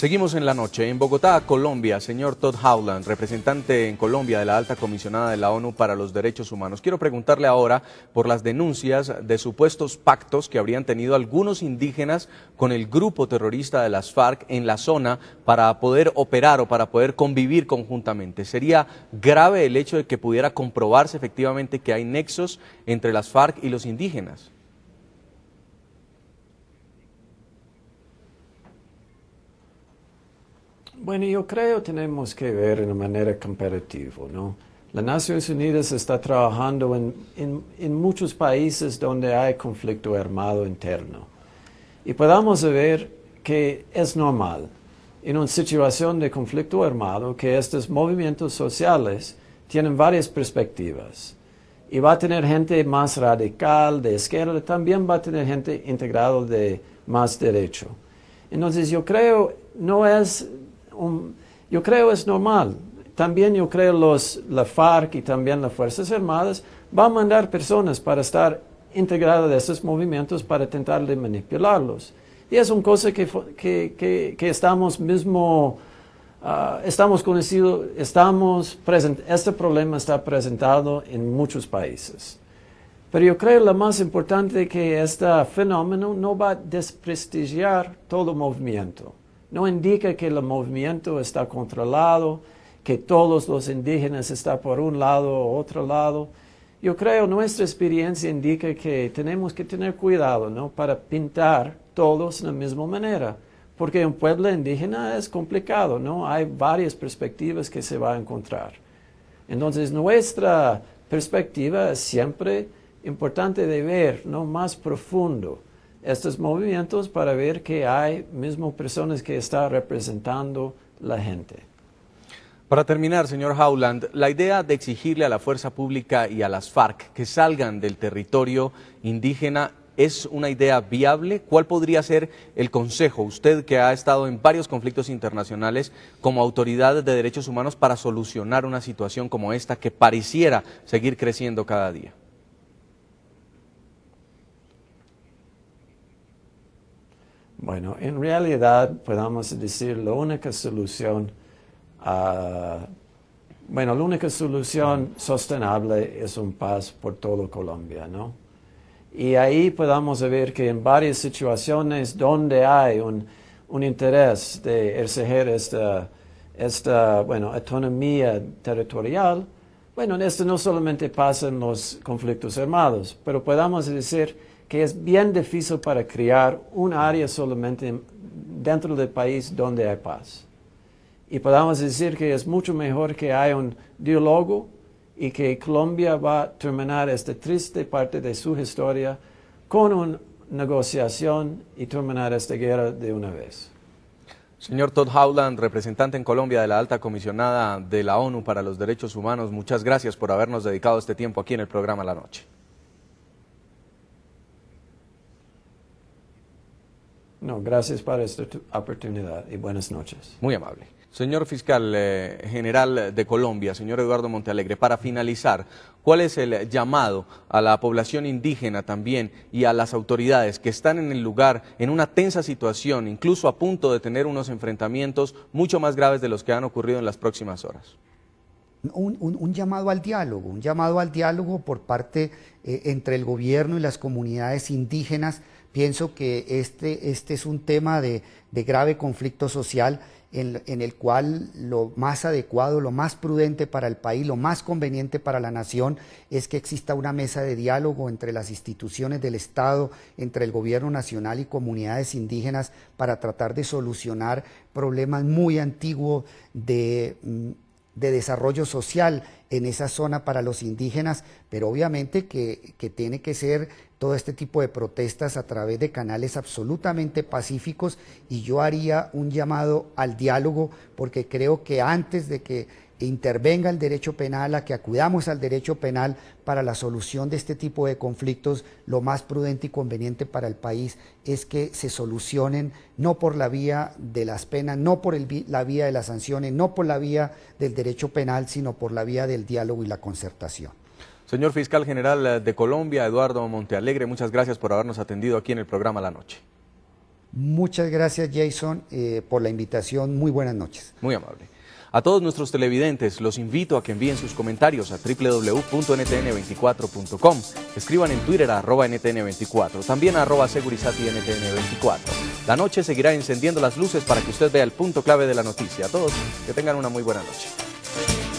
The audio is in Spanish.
Seguimos en la noche. En Bogotá, Colombia, señor Todd Howland, representante en Colombia de la alta comisionada de la ONU para los Derechos Humanos. Quiero preguntarle ahora por las denuncias de supuestos pactos que habrían tenido algunos indígenas con el grupo terrorista de las FARC en la zona para poder operar o para poder convivir conjuntamente. ¿Sería grave el hecho de que pudiera comprobarse efectivamente que hay nexos entre las FARC y los indígenas? Bueno, yo creo que tenemos que ver de manera comparativa, ¿no? Las Naciones Unidas está trabajando en, en, muchos países donde hay conflicto armado interno. Y podamos ver que es normal en una situación de conflicto armado que estos movimientos sociales tienen varias perspectivas. Y va a tener gente más radical de izquierda, también va a tener gente integrada de más derecho. Entonces yo creo, no es yo creo es normal. También yo creo los, la FARC y también las Fuerzas Armadas van a mandar personas para estar integradas de esos movimientos para intentar de manipularlos. Y es una cosa que, que, que, estamos mismo, ah, estamos conocidos, estamos este problema está presentado en muchos países. Pero yo creo lo más importante que este fenómeno no va a desprestigiar todo movimiento. No indica que el movimiento está controlado, que todos los indígenas están por un lado o otro lado. Yo creo nuestra experiencia indica que tenemos que tener cuidado, ¿no? Para pintar todos de la misma manera, porque un pueblo indígena es complicado, ¿no? Hay varias perspectivas que se va a encontrar. Entonces nuestra perspectiva es siempre importante de ver, ¿no? Más profundo estos movimientos para ver que hay mismo personas que están representando la gente. Para terminar, señor Howland, la idea de exigirle a la fuerza pública y a las FARC que salgan del territorio indígena es una idea viable? ¿Cuál podría ser el consejo, usted que ha estado en varios conflictos internacionales como autoridad de derechos humanos, para solucionar una situación como esta que pareciera seguir creciendo cada día? Bueno, en realidad podemos decir la única solución, bueno, la única solución sostenible es un paz por toda Colombia, ¿no? Y ahí podemos ver que en varias situaciones donde hay un, interés de exigir esta, bueno, autonomía territorial, bueno, esto no solamente pasa en los conflictos armados, pero podemos decir que es bien difícil para crear un área solamente dentro del país donde hay paz. Y podamos decir que es mucho mejor que haya un diálogo y que Colombia va a terminar esta triste parte de su historia con una negociación y terminar esta guerra de una vez. Señor Todd Howland, representante en Colombia de la alta comisionada de la ONU para los Derechos Humanos, muchas gracias por habernos dedicado este tiempo aquí en el programa La Noche. No, gracias por esta oportunidad y buenas noches. Muy amable. Señor fiscal eh, general de Colombia, señor Eduardo Montealegre, para finalizar, ¿cuál es el llamado a la población indígena también y a las autoridades que están en el lugar en una tensa situación, incluso a punto de tener unos enfrentamientos mucho más graves de los que han ocurrido en las próximas horas? Un, llamado al diálogo, un llamado al diálogo por parte eh, entre el gobierno y las comunidades indígenas Pienso que este, este es un tema de, grave conflicto social en, en, el cual lo más adecuado, lo más prudente para el país, lo más conveniente para la nación es que exista una mesa de diálogo entre las instituciones del Estado, entre el gobierno nacional y comunidades indígenas para tratar de solucionar problemas muy antiguos de mm, de desarrollo social en esa zona para los indígenas, pero obviamente que, tiene que ser todo este tipo de protestas a través de canales absolutamente pacíficos y yo haría un llamado al diálogo porque creo que antes de que e intervenga el derecho penal, a que acudamos al derecho penal para la solución de este tipo de conflictos, lo más prudente y conveniente para el país es que se solucionen no por la vía de las penas, no por la vía de las sanciones, no por la vía del derecho penal, sino por la vía del diálogo y la concertación. Señor Fiscal General eh, de Colombia, Eduardo Montealegre, muchas gracias por habernos atendido aquí en el programa La Noche. Muchas gracias, Jason, eh, por la invitación. Muy buenas noches. Muy amable. A todos nuestros televidentes los invito a que envíen sus comentarios a www.ntn24.com. Escriban en Twitter a arroba ntn24, también a arroba segurizati ntn24. La noche seguirá encendiendo las luces para que usted vea el punto clave de la noticia. A todos, que tengan una muy buena noche.